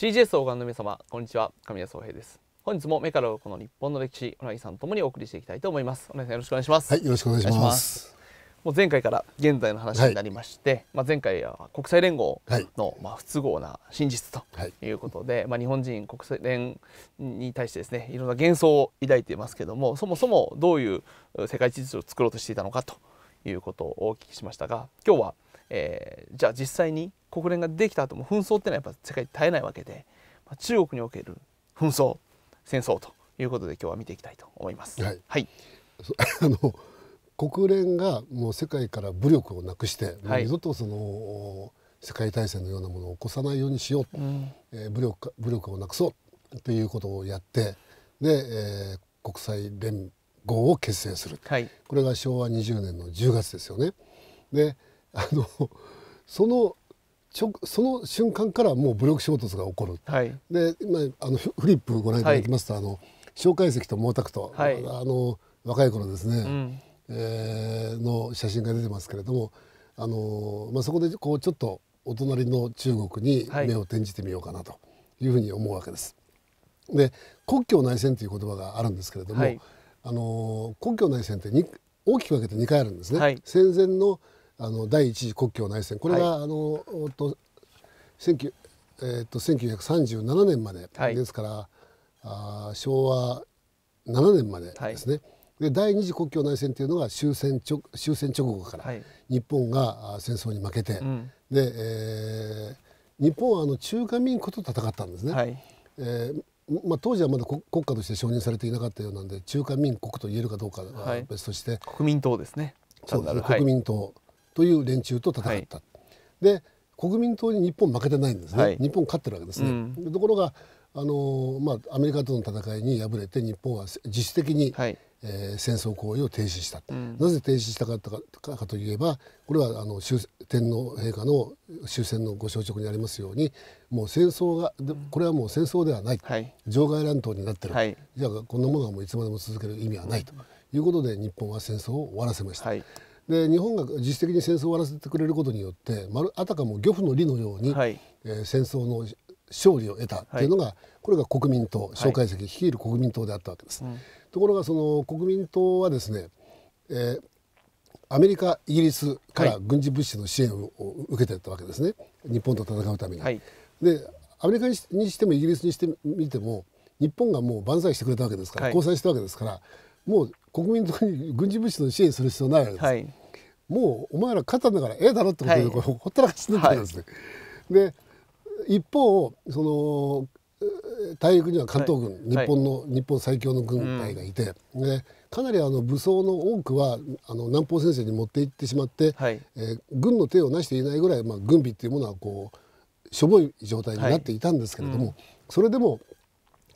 CGS をご覧の皆様、こんにちは。神谷宗平です。本日も目からこの日本の歴史、小柳さんともにお送りしていきたいと思います。お小柳さんよろしくお願いします。はい、よろしくお願いします。もう前回から現在の話になりまして、はい、まあ前回は国際連合のまあ不都合な真実ということで、はい、まあ日本人国際連に対してですね、いろんな幻想を抱いていますけども、そもそもどういう世界地図を作ろうとしていたのかということをお聞きしましたが、今日はえー、じゃあ実際に国連ができた後も紛争ってのはやっぱ世界絶えないわけで、まあ、中国における紛争戦争ということで今日は見ていきたいと思います。はい、はい、あの国連がもう世界から武力をなくして、はい、二度とその世界大戦のようなものを起こさないようにしよう、うん、えー、武力武力をなくそうということをやってで、えー、国際連合を結成する、はい、これが昭和20年の10月ですよね。で、あのそのその瞬間からもう武力衝突が起こる、はい、で今あのフリップご覧いただきますと、はい、あの介石と毛沢東、はい、あの若い頃ですね、うん、えー、の写真が出てますけれどもあの、まあ、そこでこうちょっとお隣の中国に目を転じてみようかなというふうに思うわけです。で国境内戦という言葉があるんですけれども、はい、あの国境内戦って大きく分けて2回あるんですね。戦前のあの第一次国共内戦これが、はい、あのと19えー、と1937年まで、ですからあ昭和7年までですね、はい、で第二次国共内戦というのが終戦直終戦直後から、日本が戦争に負けて、で、えー、日本はあの中華民国と戦ったんですね。はい、えーまあ、当時はまだ国家として承認されていなかったようなんで中華民国と言えるかどうかは別として、はい、国民党ですねそうですね、国民党という連中と戦った。はい、で国民党に日本負けてないんですね、はい、日本勝ってるわけですね。うん、ところがあの、まあ、アメリカとの戦いに敗れて日本は自主的に、はい、えー、戦争行為を停止した、うん、なぜ停止したかったかかといえばこれはあの天皇陛下の終戦のご承知にありますようにもう戦争がこれはもう戦争ではない、はい、場外乱闘になってる、はい、じゃあこんなものはもういつまでも続ける意味はないということで日本は戦争を終わらせました。はいで日本が自主的に戦争を終わらせてくれることによってあたかも漁夫の利のように、はい、えー、戦争の勝利を得たというのが、はい、これが国民党蒋介石率いる国民党であったわけです。はい、ところがその国民党はですね、えー、アメリカイギリスから軍事物資の支援を受けてたわけですね、日本と戦うために。でアメリカにしてもイギリスにしてみても日本がもう万歳してくれたわけですから、交際したわけですからもう国民党に軍事物資の支援する必要ないわけです。もうお前ら勝ったんだからええだろってことで、はい、こほったらかしになってたんですね。はい、で一方その大陸には関東軍、はい、日本の、日本最強の軍隊がいて、うん、かなりあの武装の多くはあの南方戦線に持っていってしまって、えー、軍の手をなしていないぐらい、まあ、軍備っていうものはこうしょぼい状態になっていたんですけれども、うん、それでも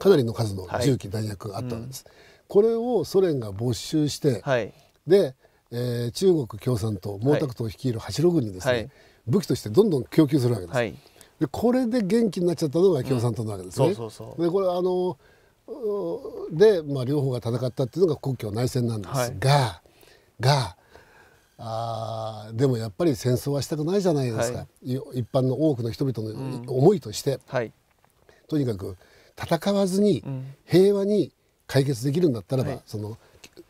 かなりの数の銃器弾薬があったわけです。うん、これをソ連が没収して、でえー、中国共産党毛沢東率いる八路軍にですね、はい、武器としてどんどん供給するわけです。はい、でこれで元気になっちゃったのが共産党なわけですね。うん、そうそうそうでこれあので、まあ、両方が戦ったっていうのが国境内戦なんですが、はい、がああでもやっぱり戦争はしたくないじゃないですか、はい、一般の多くの人々の思いとして、うん、とにかく戦わずに平和に解決できるんだったらば、その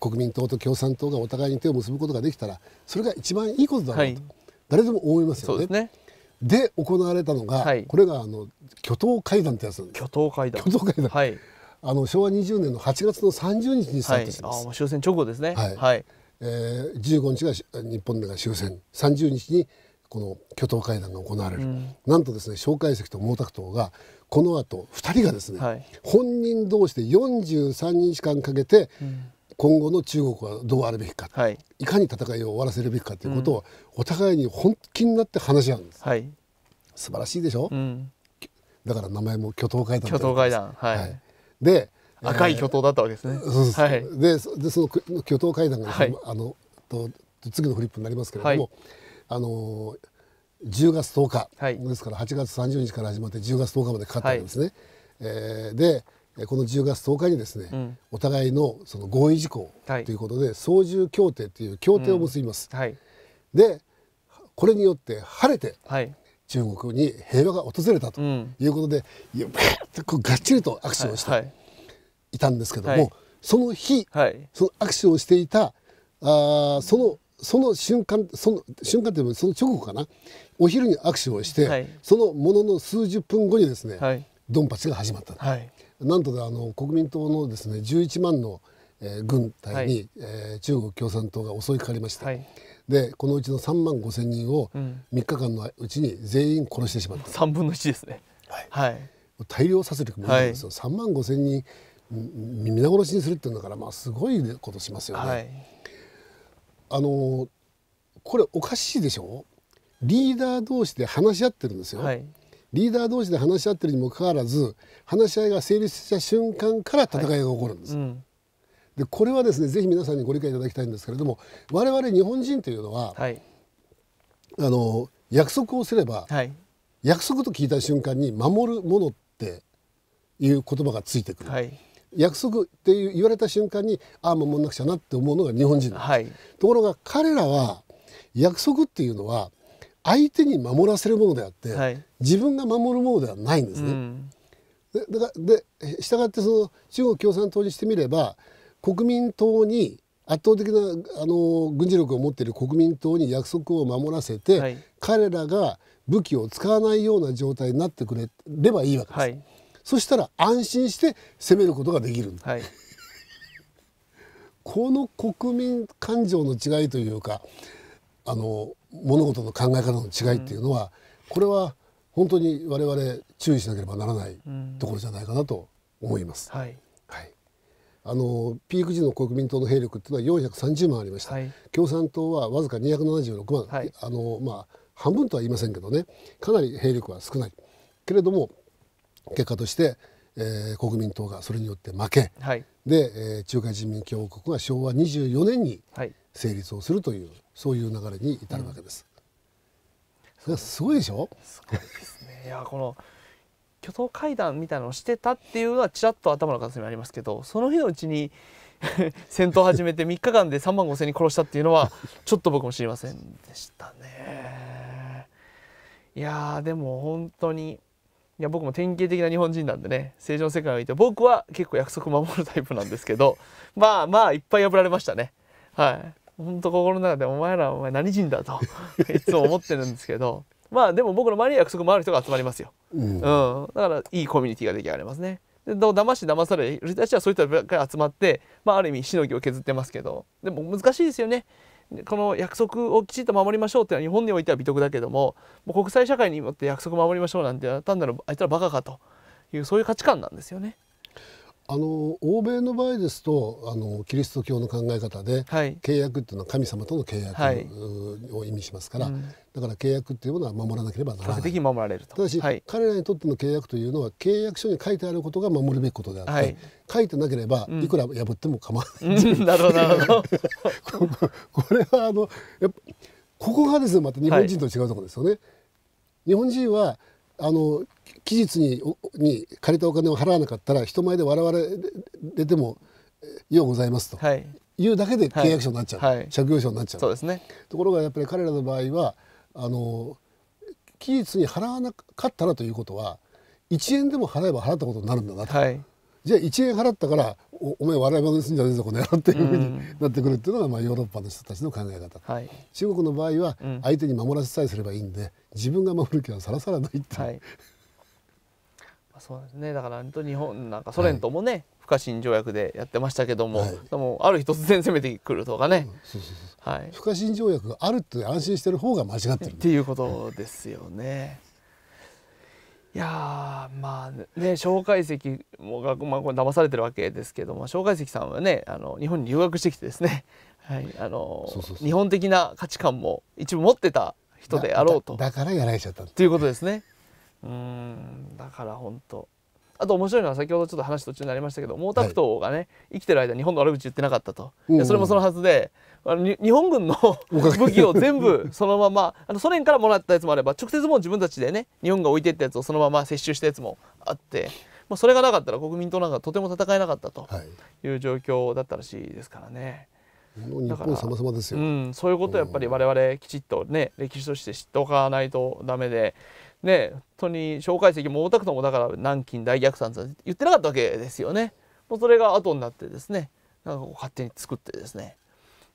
国民党と共産党がお互いに手を結ぶことができたらそれが一番いいことだろうと、誰でも思いますよね。で行われたのが、これがあの挙党会談ってやつなんです巨頭会談巨頭会談、はい、あの昭和20年の8月の30日にスタートしてます、はい、終戦直後ですねはい、はい、えー、15日が日本でが終戦30日にこの挙党会談が行われる、うん、なんとですね蒋介石と毛沢東がこのあと2人がですね、はい、本人同士で43日間かけて、うん今後の中国はどうあるべきか、はい、いかに戦いを終わらせるべきかということを、お互いに本気になって話し合うんです、はい、素晴らしいでしょ、うん、だから名前も巨頭会談巨頭会談、はい、はい、で赤い巨頭だったわけですね、えー、そうです、はい、ででその巨頭会談が、はい、あのと次のフリップになりますけれども、あの10月10日ですから8月30日から始まって10月10日までかかったわですね、はい、えー、でこの10月10日にですね、うん、お互いのその合意事項ということで、はい、操縦協定という協定を結びます。うんはい、でこれによって晴れて、はい、中国に平和が訪れたということで、うん、いこがっちりと握手をして、い、たんですけども、その日、その握手をしていたあそのその瞬間その瞬間というのはその直後かなお昼に握手をして、そのものの数十分後にですね、ドンパチが始まった。はいなんとあの国民党のですね11万の、えー、軍隊に、はい、えー、中国共産党が襲いかかりました、はい、でこのうちの3万5千人を3日間のうちに全員殺してしまった、うん、3分の1ですね、はい、大量殺戮もあるんですよ、はい、3万5千人皆殺しにするっていうんだから、まあ、すごいことしますよね。はい、あのこれおかしいでしょリーダー同士で話し合ってるんですよ。はい、リーダー同士で話し合ってるにもかかわらず話し合いが成立した瞬間から戦いが起こるんです。はいうん、でこれはですねぜひ皆さんにご理解いただきたいんですけれども我々日本人というのは、はい、あの約束をすれば、はい、約束と聞いた瞬間に守るものっていう言葉がついてくる。約束っていう言われた瞬間にああ守んなくちゃなって思うのが日本人、はい、ところが彼らは約束っていうのは相手に守らせるものであって、はい、自分が守るものではないんですね。うん、でだからで従ってその中国共産党にしてみれば国民党に圧倒的なあの軍事力を持っている国民党に約束を守らせて、はい、彼らが武器を使わないような状態になってくれればいいわけです。はい、そしたら安心して攻めることができるんで この国民感情の違いというかあの物事の考え方の違いっていうのは、これは本当に我々注意しなければならないところじゃないかなと思います。はい、はい、あのピーク時の国民党の兵力っていうのは430万ありました、はい、共産党はわずか276万、はい、あのまあ半分とは言いませんけどねかなり兵力は少ないけれども結果として、えー、国民党がそれによって負け、はい、で、えー、中華人民共和国が昭和24年に成立をするという、そういう流れに至るわけです。うん、すごいでしょすごいですねいやこの挙党会談みたいなのをしてたっていうのはちらっと頭の片隅にありますけどその日のうちに 戦闘を始めて3日間で3万5,000人殺したっていうのはちょっと僕も知りませんでしたね。いやでも本当にいや僕も典型的な日本人なんでね正常世界を見て僕は結構約束守るタイプなんですけどまあまあいっぱい破られましたねはい。本当心の中で「お前らお前何人だ」と いつも思ってるんですけどまあでも僕の周りに約束もある人が集まりますよ、うん、うん、だからいいコミュニティが出来上がりますね。で騙し騙されるたちはそういったばっかり集まって、まあ、ある意味しのぎを削ってますけどでも難しいですよね。この約束をきちっと守りましょうっていうのは日本においては美徳だけどももう国際社会によって約束守りましょうなんて単なるあいつらバカかというそういう価値観なんですよね。あの欧米の場合ですとあのキリスト教の考え方で、はい、契約っていうのは神様との契約、を意味しますから、うん、だから契約っていうものは守らなければならない。的に守られるとただし、はい、彼らにとっての契約というのは契約書に書いてあることが守るべきことであって、はい、書いてなければいくら破っても構わない、うん なるほどなるほどこれはあのやっぱここがですねまた日本人と違うところですよね。日本人はあの期日にに借りたお金を払わなかったら人前で笑われれてもようございますと、はい、いうだけで契約書になっちゃう、はい借用書になっちゃうそうです、ね、ところがやっぱり彼らの場合はあの期日に払わなかったらということは1円でも払えば払ったことになるんだなと、じゃあ1円払ったからおお前笑い話すんじゃねえぞこの野郎っていうふうになってくるっていうのが、まあ、ヨーロッパの人たちの考え方、はい、中国の場合は相手に守らせさえすればいいんで自分が守る気はさらさらないっていう、はい、そうですねだから日本なんかソ連ともね、はい、不可侵条約でやってましたけども,、でもある日突然攻めてくるとかね、はい、不可侵条約があるって安心してる方が間違ってるっていうことですよね。いやまあね蒋介石もが、まあ、これ騙されてるわけですけども蒋介石さんはねあの日本に留学してきてですね、はい、あの日本的な価値観も一部持ってた人であろうとだからやられちゃったということですね。うんだから本当あと面白いのは先ほどちょっと話途中になりましたけど毛沢東がね、はい、生きてる間日本の悪口言ってなかったと、それもそのはずで日本軍の武器を全部そのままあのソ連からもらったやつもあれば直接もう自分たちでね日本が置いてったやつをそのまま接収したやつもあって。まあ、それがなかったら国民党なんかとても戦えなかったという状況だったらしいですからね。日本様々ですよ、うん、そういうことをやっぱり我々きちっとね歴史として知っておかないとダメでね本当に介石も毛沢東もだから南京大逆算って言ってなかったわけですよね。もうそれが後になってですねなんか勝手に作ってですね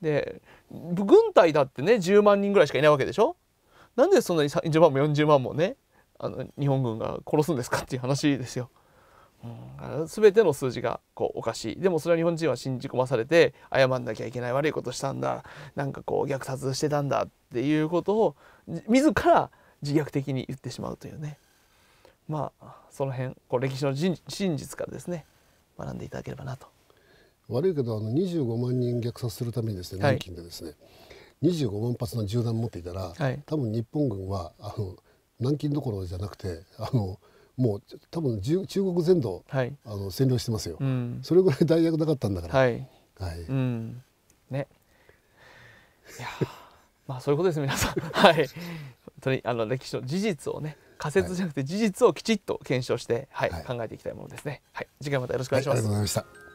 で軍隊だってね10万人ぐらいしかいないわけでしょなんでそんなに30万も40万もねあの日本軍が殺すんですかっていう話ですよ。うん、全ての数字がこうおかしいでもそれは日本人は信じ込まされて謝んなきゃいけない悪いことしたんだなんかこう虐殺してたんだっていうことを自ら自虐的に言ってしまうというねまあその辺こう歴史の真実からですね学んでいただければなと。悪いけどあの25万人虐殺するためにですね南京でですね、はい、25万発の銃弾持っていたら、はい、多分日本軍はあの南京どころじゃなくてあのもう多分中国全土、はい、あの占領してますよ、うん、それぐらい大役なかったんだから。はい、はいうん、ねいやまあそういうことです皆さん はい本当にあの歴史の事実をね仮説じゃなくて事実をきちっと検証して、はい、はい、考えていきたいものですね。はい、次回またよろしくお願いします。ありがとうございました。